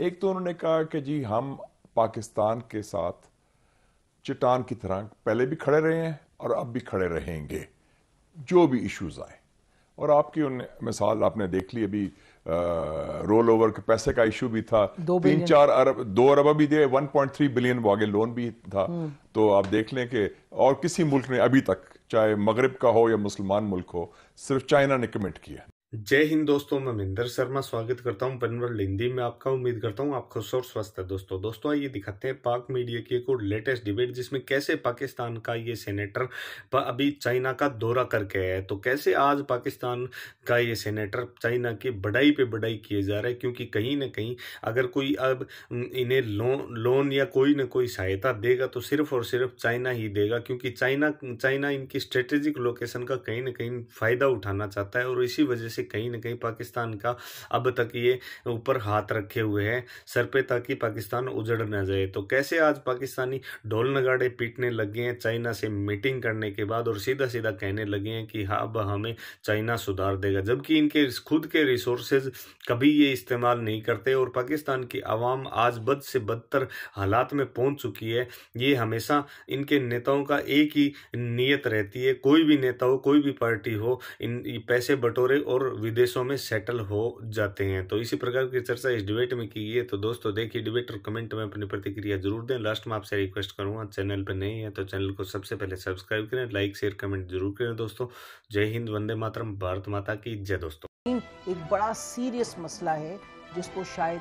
एक तो उन्होंने कहा कि जी हम पाकिस्तान के साथ चट्टान की तरह पहले भी खड़े रहे हैं और अब भी खड़े रहेंगे जो भी इश्यूज आए और आपकी उन मिसाल आपने देख ली अभी रोल ओवर के पैसे का इशू भी था तीन चार अरब दो अरब भी दिए 1.3 बिलियन वागे लोन भी था हम्म। तो आप देख लें कि और किसी मुल्क ने अभी तक चाहे मगरब का हो या मुसलमान मुल्क हो सिर्फ चाइना ने कमिट किया जय हिंद दोस्तों मैं महिंदर शर्मा स्वागत करता हूं पनवल हिंदी में आपका उम्मीद करता हूं आप खुश और स्वस्थ है दोस्तों दोस्तों आइए दिखाते हैं पाक मीडिया की एक और लेटेस्ट डिबेट जिसमें कैसे पाकिस्तान का ये सेनेटर अभी चाइना का दौरा करके आया है तो कैसे आज पाकिस्तान का ये सेनेटर चाइना की बढ़ाई पे बढ़ाई किए जा रहे हैं क्योंकि कहीं ना कहीं अगर कोई अब इन्हें लोन लोन या कोई ना कोई सहायता देगा तो सिर्फ और सिर्फ चाइना ही देगा क्योंकि चाइना चाइना इनकी स्ट्रेटेजिक लोकेशन का कहीं ना कहीं फ़ायदा उठाना चाहता है और इसी वजह से से कहीं ना कहीं पाकिस्तान का अब तक ये ऊपर हाथ रखे हुए हैं सर पे ताकि पाकिस्तान उजड़ न जाए तो कैसे आज पाकिस्तानी ढोल नगाड़े पीटने लगे हैं चाइना से मीटिंग करने के बाद और सीधा सीधा कहने लगे हैं कि हाँ अब हमें चाइना सुधार देगा जबकि इनके खुद के रिसोर्सेज कभी ये इस्तेमाल नहीं करते और पाकिस्तान की आवाम आज बद से बदतर हालात में पहुंच चुकी है ये हमेशा इनके नेताओं का एक ही नीयत रहती है कोई भी नेता हो कोई भी पार्टी हो इन पैसे बटोरे और विदेशों में सेटल हो जाते हैं तो इसी प्रकार की चर्चा इस डिबेट में की गई है तो दोस्तों देखिए डिबेट और कमेंट में अपनी प्रतिक्रिया जरूर दें लास्ट में आपसे रिक्वेस्ट करूंगा चैनल पर नहीं है तो चैनल को सबसे पहले सब्सक्राइब करें लाइक शेयर कमेंट जरूर करें दोस्तों जय हिंद वंदे मातरम भारत माता की जय दोस्तों एक बड़ा सीरियस मसला है जिसको शायद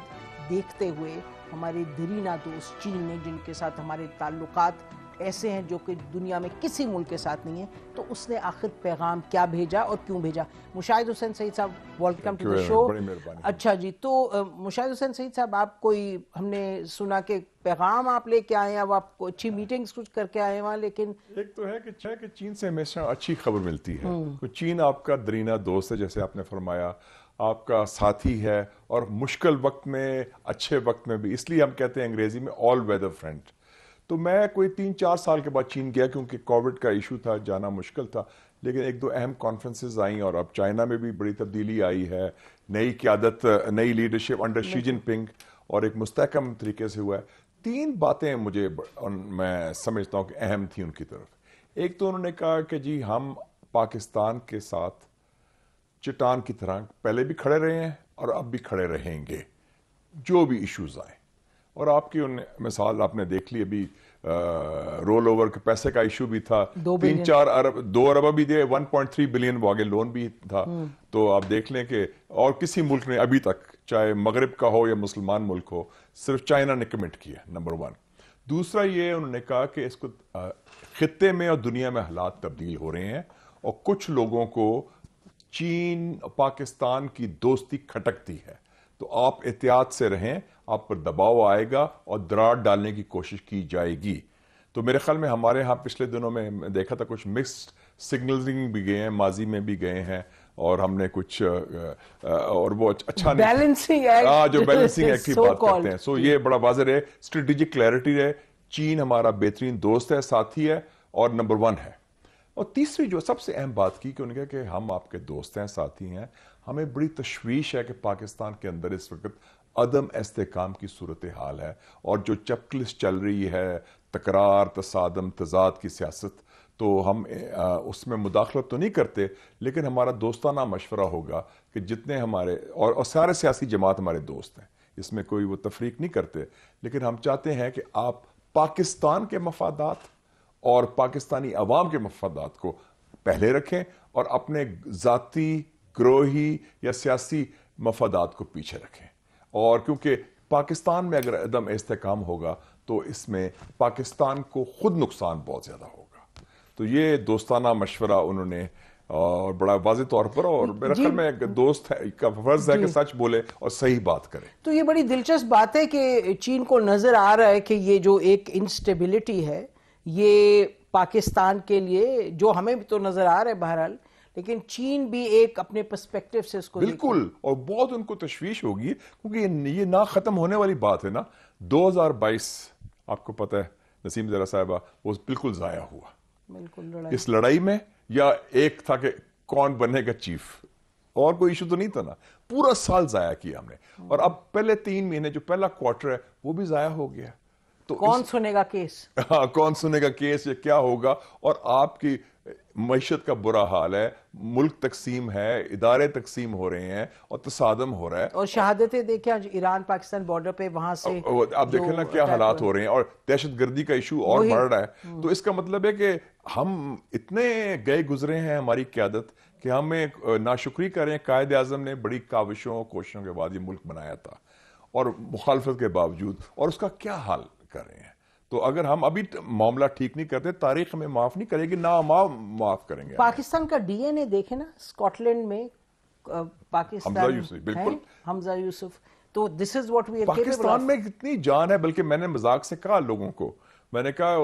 देखते हुए हमारे दरीना दोस्त चीन ने जिनके साथ हमारे ताल्लुकात ऐसे हैं जो कि दुनिया में किसी मुल्क के साथ नहीं है तो उसने आखिर पैगाम क्या भेजा और क्यों भेजा मुशाहिद हुसैन सईद साहब वेलकम टू द शो अच्छा जी तो मुशाहिद हुसैन सईद साहब आप कोई हमने सुना के पैगाम आप लेके आए हैं अब आपको अच्छी मीटिंग्स कुछ करके आए वहाँ लेकिन एक तो है कि छह कि चीन से हमेशा अच्छी खबर मिलती है हम्म। तो चीन आपका दरीना दोस्त है जैसे आपने फरमाया आपका साथी है और मुश्किल वक्त में अच्छे वक्त में भी इसलिए हम कहते हैं अंग्रेजी में ऑल वेदर फ्रेंड तो मैं कोई तीन चार साल के बाद चीन गया क्योंकि कोविड का इशू था जाना मुश्किल था लेकिन एक दो अहम कॉन्फ्रेंसेज आई और अब चाइना में भी बड़ी तब्दीली आई है नई क्यादत नई लीडरशिप अंडर शी जिनपिंग और एक मुस्तकम तरीके से हुआ है तीन बातें मुझे मैं समझता हूँ कि अहम थी उनकी तरफ एक तो उन्होंने कहा कि जी हम पाकिस्तान के साथ चट्टान की तरह पहले भी खड़े रहे हैं और अब भी खड़े रहेंगे जो भी इश्यूज आए और आपकी उन मिसाल आपने देख ली अभी रोल ओवर के पैसे का इशू भी था तीन चार अरब दो अरब भी दिए 1.3 बिलियन वागे लोन भी था हम्म। तो आप देख लें कि और किसी मुल्क ने अभी तक चाहे मगरब का हो या मुसलमान मुल्क हो सिर्फ चाइना ने कमिट किया नंबर वन दूसरा ये उन्होंने कहा कि इसको खत्े में और दुनिया में हालात तब्दील हो रहे हैं और कुछ लोगों को चीन पाकिस्तान की दोस्ती खटकती है तो आप एहतियात से रहें आप पर दबाव आएगा और दरार डालने की कोशिश की जाएगी तो मेरे ख्याल में हमारे यहाँ पिछले दिनों में देखा था कुछ मिक्सड सिग्नलिंग भी गए हैं माजी में भी गए हैं और हमने कुछ और वो अच्छा बैलेंसिंग अच्छा हाँ जो बैलेंसिंग एक्ट की so बात करते हैं सो so ये बड़ा वाजर है स्ट्रेटेजिक क्लैरिटी है चीन हमारा बेहतरीन दोस्त है साथी है और नंबर वन है और तीसरी जो सबसे अहम बात की कि उन्होंने कहा कि हम आपके दोस्त हैं साथी हैं हमें बड़ी तश्वीश है कि पाकिस्तान के अंदर इस वक्त अदम इसकाम की सूरत हाल है और जो चपकलिस चल रही है तकरार तसादम तजाद की सियासत तो हम उसमें मुदाखलत तो नहीं करते लेकिन हमारा दोस्ताना मशवरा होगा कि जितने हमारे और, और सारे सियासी जमात हमारे दोस्त हैं इसमें कोई वो तफरीक नहीं करते लेकिन हम चाहते हैं कि आप पाकिस्तान के मफादात और पाकिस्तानी अवाम के मफादात को पहले रखें और अपने ज़ाती ग्रोही या सियासी मफादात को पीछे रखें और क्योंकि पाकिस्तान में अगर अदम इसकाम होगा तो इसमें पाकिस्तान को खुद नुकसान बहुत ज़्यादा होगा तो ये दोस्ताना मशवरा उन्होंने और बड़ा वाज तौर पर और मेरा ख्याल में एक दोस्त है का फर्ज है कि सच बोले और सही बात करे तो ये बड़ी दिलचस्प बात है कि चीन को नजर आ रहा है कि ये जो एक इंस्टेबिलिटी है ये पाकिस्तान के लिए जो हमें भी तो नजर आ रहा है बहरहाल लेकिन चीन भी एक अपने पर्सपेक्टिव से इसको बिल्कुल और बहुत उनको तश्वीश होगी क्योंकि ये ना खत्म होने वाली बात है ना 2022 आपको पता है नसीम जरा साहबा वो बिल्कुल जाया हुआ बिल्कुल लड़ाई। इस लड़ाई में या एक था कि कौन बनेगा चीफ और कोई इशू तो नहीं था ना पूरा साल जाया किया हमने और अब पहले तीन महीने जो पहला क्वार्टर है वो भी जाया हो गया तो कौन इस... सुनेगा केस हाँ कौन सुनेगा केस या क्या होगा और आपकी मीशत का बुरा हाल है मुल्क तकसीम है इदारे तकसीम हो रहे हैं और तसादम हो रहा है और शहादतें देखें ईरान पाकिस्तान बॉर्डर पे वहां से आप देखें ना क्या हालात हो रहे हैं और दहशत गर्दी का इशू और बढ़ रहा है हम्म। तो इसका मतलब है कि हम इतने गए गुजरे हैं हमारी क्यादत कि हमें नाशुक्री करें कायद आजम ने बड़ी काविशों कोशिशों के बाद ये मुल्क बनाया था और मुखालफत के बावजूद और उसका क्या हाल कर रहे हैं तो अगर हम अभी मामला ठीक नहीं करते तारीख में माफ नहीं करेगी ना माफ माफ करेंगे पाकिस्तान का डीएनए देखे ना स्कॉटलैंड में पाकिस्तान हमजा यूसुफ तो this is what we Pakistan में कितनी जान है बल्कि मैंने मजाक से कहा लोगों को मैंने कहा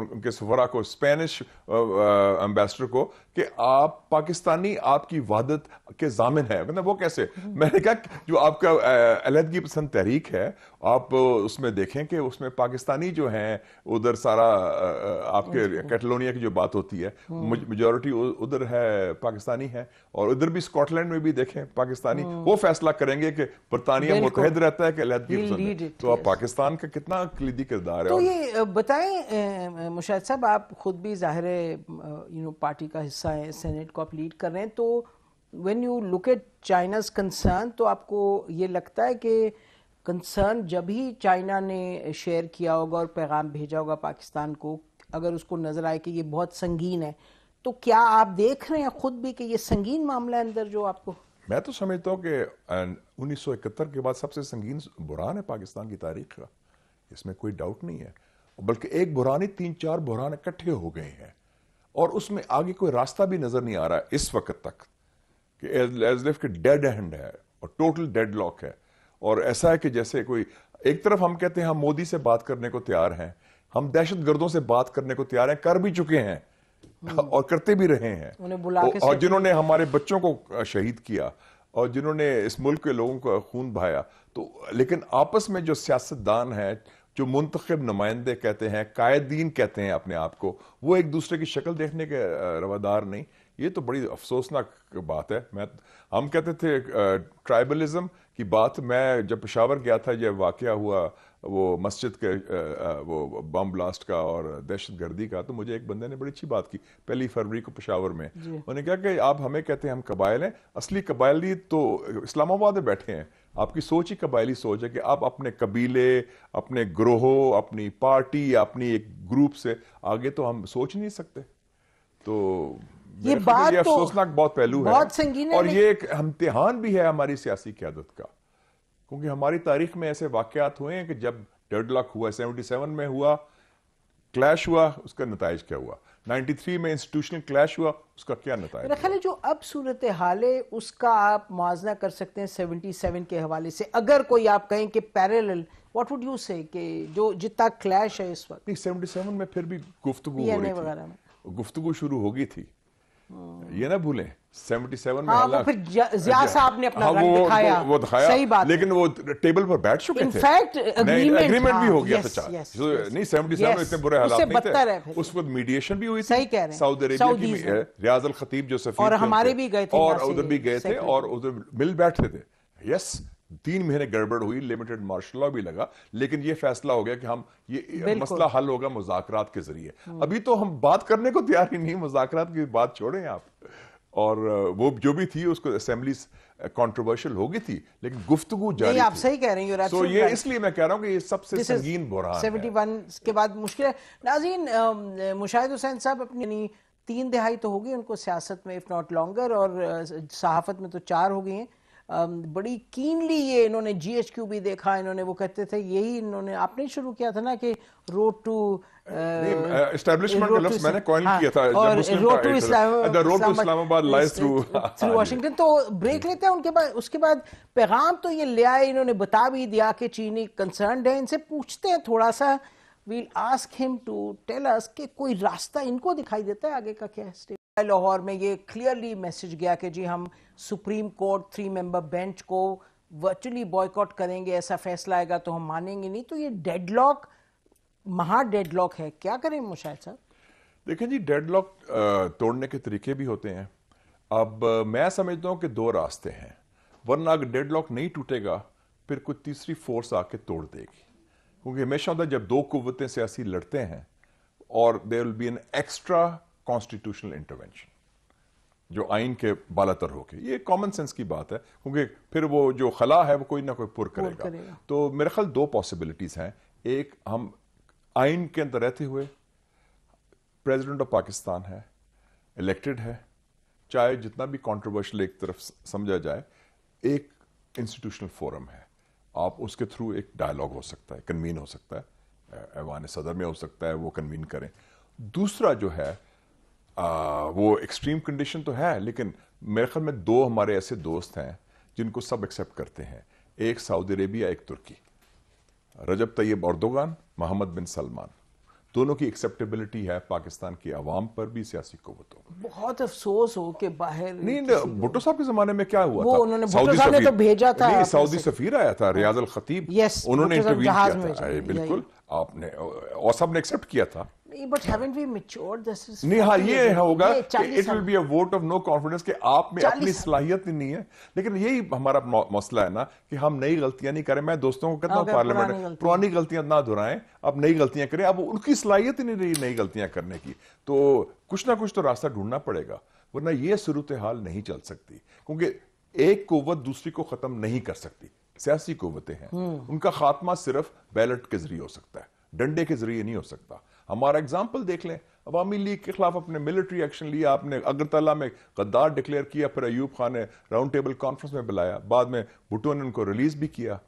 उनके सफरा को स्पेनिश एम्बेसडर को कि आप पाकिस्तानी आपकी वादत के जामिन है मतलब वो कैसे हम्म। मैंने कहा जो आपका अलहदगी पसंद तहरीक है आप उसमें देखें कि उसमें पाकिस्तानी जो हैं उधर सारा आपके अच्छा। कैटलोनिया की जो बात होती है हाँ। मेजोरिटी उधर है पाकिस्तानी है और उधर भी स्कॉटलैंड में भी देखें पाकिस्तानी हाँ। वो फैसला करेंगे कि बरतानिया मुतहद रहता है कि तो आप पाकिस्तान का कितना कलीदी किरदार है तो ये बताएं मुशाद साहब आप खुद भी ज़ाहिर यू नो पार्टी का हिस्सा है सेनेट को आप लीड कर रहे हैं तो when you look at China's concern तो आपको ये लगता है कि कंसर्न जब ही चाइना ने शेयर किया होगा और पैगाम भेजा होगा पाकिस्तान को अगर उसको नजर आए कि ये बहुत संगीन है तो क्या आप देख रहे हैं खुद भी कि ये संगीन मामला है अंदर जो आपको मैं तो समझता हूँ कि इकहत्तर के बाद सबसे संगीन बुरहान है पाकिस्तान की तारीख का इसमें कोई डाउट नहीं है बल्कि एक बुरान ही तीन चार बुरहान इकट्ठे हो गए हैं और उसमें आगे कोई रास्ता भी नजर नहीं आ रहा इस वक्त तक कि एज लिफ के डेड हैंड है और टोटल डेड लॉक है और ऐसा है कि जैसे कोई एक तरफ हम कहते हैं हम मोदी से बात करने को तैयार हैं हम दहशत गर्दों से बात करने को तैयार हैं कर भी चुके हैं हम्म। और करते भी रहे हैं उन्हें बुला के और जिन्होंने हमारे बच्चों को शहीद किया और जिन्होंने इस मुल्क के लोगों का खून बहाया तो लेकिन आपस में जो सियासतदान है जो मुंतखब नुमाइंदे कहते हैं कायदीन कहते हैं अपने आप को वो एक दूसरे की शक्ल देखने के रवादार नहीं ये तो बड़ी अफसोसनाक बात है मैं हम कहते थे ट्राइबलिज्म की बात मैं जब पेशावर गया था जब वाक़ हुआ वो मस्जिद के वो बम ब्लास्ट का और दहशत गर्दी का तो मुझे एक बंदे ने बड़ी अच्छी बात की पहली फरवरी को पेशावर में उन्होंने कहा कि आप हमें कहते हैं हम कबायल हैं असली कबायली तो इस्लामाबाद में बैठे हैं आपकी सोच ही कबायली सोच है कि आप अपने कबीले अपने ग्रोहों अपनी पार्टी अपनी एक ग्रुप से आगे तो हम सोच नहीं सकते तो ये बात ये तो अफसोसनाक तो बहुत पहलू है बहुत संगीन और ये एक इम्तिहान भी है हमारी सियासी क्यादत का क्योंकि हमारी तारीख में ऐसे वाकयात हुए हैं कि जब डेड लॉक हुआ सेवन में हुआ क्लैश हुआ उसका नतज क्या हुआ 93 में इंस्टीट्यूशनल क्लैश हुआ उसका क्या नतज मेरा जो अब सूरत हाल है उसका आप मुआजना कर सकते हैं 77 के हवाले से अगर कोई आप कहें कि पैरल व्हाट वुड यू से कि जो जितना क्लैश है इस वक्त नहीं 77 में फिर भी गुफ्तु गुफ्तु रही शुरू होगी थी ये ना भूले 77 में हाँ, वो फिर जिया अच्छा। साहब ने अपना हाँ, वो, दिखाया वो, वो दिखाया सही बात लेकिन वो टेबल पर बैठ चुके In थे fact, agreement, भी हो हाँ, गया yes, था yes, तो yes, नहीं 77 yes, में इतने बुरे हालात नहीं थे उस वक्त मीडिएशन भी हुई थी सही कह रहे सऊदी अरेबिया की रियाज अल खतीब जो सफी और हमारे भी गए थे और उधर भी गए थे और उधर मिल बैठे थे यस तीन महीने गड़बड़ हुई लिमिटेड मार्शल लॉ भी लगा लेकिन ये फैसला हो गया कि हम ये मसला हल होगा मुजाकरात के जरिए अभी तो हम बात करने को तैयार ही नहीं मुजाकरात की बात छोड़ें आप और वो जो भी थी उसको असेंबली कंट्रोवर्शियल हो गई थी लेकिन गुफ्तगु जारी आप सही कह रहे हैं so ये इसलिए मैं कह रहा हूँ कि ये सबसे संगीन बुरा 71 के बाद मुश्किल है नाजीन मुशाहिद हुसैन साहब अपनी तीन दिहाई तो होगी उनको सियासत में इफ नॉट लॉन्गर और सहाफत में तो चार हो गई हैं बड़ी कीनली ये इन्होंने जी भी देखा इन्होंने वो कहते थे यही इन्होंने आपने शुरू किया था ना कि रोड टू एस्टेब्लिशमेंट का लफ्ज मैंने कॉइन हाँ, किया था road to Islamabad lies through through Washington तो ब्रेक लेते हैं उनके बाद उसके बाद पैगाम तो ये ले आए इन्होंने बता भी दिया कि चीनी कंसर्न है इनसे पूछते हैं थोड़ा सा we'll ask him to tell us कोई रास्ता इनको दिखाई देता है आगे का क्या स्टेप लाहौर में ये क्लियरली मैसेज गया कि जी हम Supreme Court three member bench को वर्चुअली बॉयकॉट करेंगे ऐसा फैसला आएगा तो हम मानेंगे नहीं तो ये डेडलॉक महा डेडलॉक है क्या करें मुशाहिद साहब देखें जी डेडलॉक तोड़ने के तरीके भी होते हैं अब मैं समझता हूँ कि दो रास्ते हैं वरना अगर डेडलॉक नहीं टूटेगा फिर कोई तीसरी फोर्स आके तोड़ देगी क्योंकि हमेशा होता है जब दो कुतें सियासी लड़ते हैं और there will be an extra constitutional intervention जो आइन के बालतर होके ये कॉमन सेंस की बात है क्योंकि फिर वो जो खला है वो कोई ना कोई पुर करेगा, पुर करेगा। तो मेरे ख्याल दो पॉसिबिलिटीज हैं एक हम आइन के अंदर रहते हुए प्रेसिडेंट ऑफ पाकिस्तान है इलेक्टेड है चाहे जितना भी कंट्रोवर्शियल एक तरफ समझा जाए एक इंस्टीट्यूशनल फोरम है आप उसके थ्रू एक डायलॉग हो सकता है कन्वीन हो सकता है ऐवान सदर में हो सकता है वो कन्वीन करें दूसरा जो है वो एक्सट्रीम कंडीशन तो है लेकिन मेरे ख्याल में दो हमारे ऐसे दोस्त हैं जिनको सब एक्सेप्ट करते हैं एक सऊदी अरेबिया एक तुर्की Recep Tayyip Erdogan Mohammed bin Salman दोनों की एक्सेप्टेबिलिटी है पाकिस्तान की आवाम पर भी सियासी कुतों बहुत अफसोस हो कि बाहर नहीं भुट्टो साहब के जमाने में क्या हुआ वो था? उन्होंने भुट्टो साहब ने तो भेजा था सऊदी सफीर आया था रियाज अल खतीब उन्होंने इंटरव्यू किया था बिल्कुल आपने और सब ने एक्सेप्ट किया था but haven't we matured this is नहीं हाँ ये होगा it will be a vote of no confidence कि आप में अपनी सलाहियत नहीं है लेकिन यही हमारा मसला है ना कि हम नई गलतियां नहीं करें मैं दोस्तों को कहता हूँ पार्लियामेंट में पुरानी गलतियां ना दोहराएं अब नई गलतियां करें अब उनकी सलाहियत ही नहीं रही नई गलतियां करने की तो कुछ ना कुछ तो रास्ता ढूंढना पड़ेगा वरना यह सूरत हाल नहीं चल सकती क्योंकि एक कुत दूसरी को खत्म नहीं कर सकती सियासी कुतें हैं हम्म। उनका खात्मा सिर्फ बैलेट के जरिए हो सकता है डंडे के जरिए नहीं हो सकता हमारा एग्जाम्पल देख लें अवामी लीग के खिलाफ अपने मिलिट्री एक्शन लिया आपने अगरतला में गद्दार डिक्लेयर किया फिर अयूब खान ने राउंड टेबल कॉन्फ्रेंस में बुलाया बाद में भुटो ने उनको रिलीज भी किया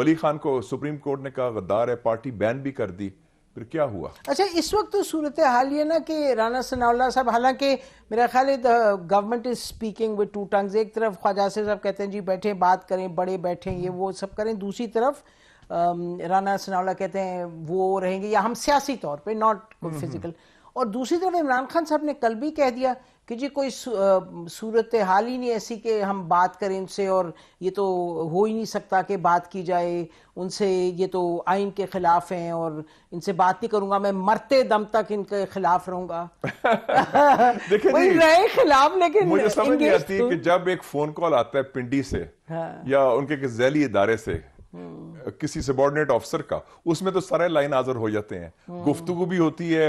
वली खान को सुप्रीम कोर्ट ने कहा गद्दार है पार्टी बैन भी कर दी फिर क्या हुआ अच्छा इस वक्त तो सूरत हाल ये ना कि राना सनाउल्ला साहब हालांकि मेरा ख्याल है government is speaking with two tongues एक तरफ ख्वाजा साहब कहते हैं जी बैठे बात करें बड़े बैठे ये वो सब करें दूसरी तरफ राना सनावला कहते हैं वो रहेंगे या हम सियासी तौर पे नॉट फिजिकल हम्म, हम्म। और दूसरी तरफ इमरान खान साहब ने कल भी कह दिया कि जी कोई सूरत हाल ही नहीं ऐसी कि हम बात करें उनसे और ये तो हो ही नहीं सकता कि बात की जाए उनसे ये तो आइन के खिलाफ हैं और इनसे बात नहीं करूंगा मैं मरते दम तक इनके खिलाफ रहूंगा रहे खिलाफ लेकिन मुझे समझ नहीं आती कि तो। जब एक फोन कॉल आता है पिंडी से हाँ। या उनके जैली इदारे से हम्म। किसी सबॉर्डिनेट ऑफिसर का उसमें तो सारे लाइन हाजिर हो जाते हैं हम्म। गुफ्तगु भी होती है